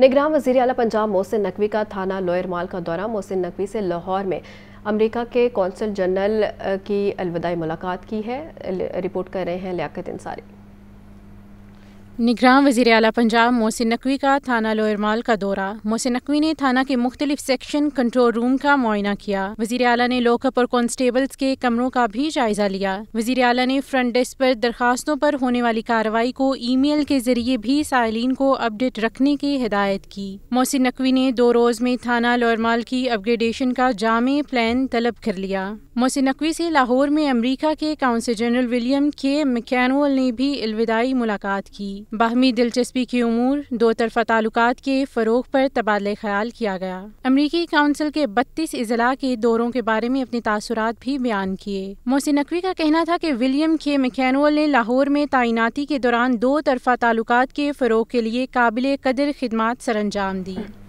निगरान वजी अला पंजाब मोहसिन नकवी का थाना लोयर माल का दौरा मोहसिन नकवी से लाहौर में अमेरिका के कौंसल जनरल की अलविदाई मुलाकात की है रिपोर्ट कर रहे हैं लियाकत अंसारी निगरान वजीर अला पंजाब मोहसिन नकवी का थाना लोहरमाल का दौरा मोहसिन नकवी ने थाना के मुख्तलिफ सेक्शन कंट्रोल रूम का मुआयना किया वजीर अला ने लोकअप और कॉन्स्टेबल्स के कमरों का भी जायजा लिया वजीर अला ने फ्रंट डेस्क पर दरखास्तों पर होने वाली कार्रवाई को ई मेल के जरिए भी सालीन को अपडेट रखने की हिदायत की मोहसिन नकवी ने दो रोज में थाना लोहरमाल की अपग्रेडेशन का जाम प्लान तलब कर लिया मोहसिन नकवी से लाहौर में अमरीका के काउंसिल जनरल विलियम के मैकेनोल ने भी अलविदाई मुलाकात की बाहमी दिलचस्पी के अमूर दो तरफा ताल्लुकात के फ़रोग पर तबादला ख्याल किया गया अमरीकी काउंसिल के बत्तीस अजला के दौरों के बारे में अपने तासरात भी बयान किए मोहसिन नकवी का कहना था की विलियम के मैकेनोल ने लाहौर में तैनाती के दौरान दो तरफा ताल्लुकात के फ़रोग के लिए काबिल कदर खदमात सरंजाम दी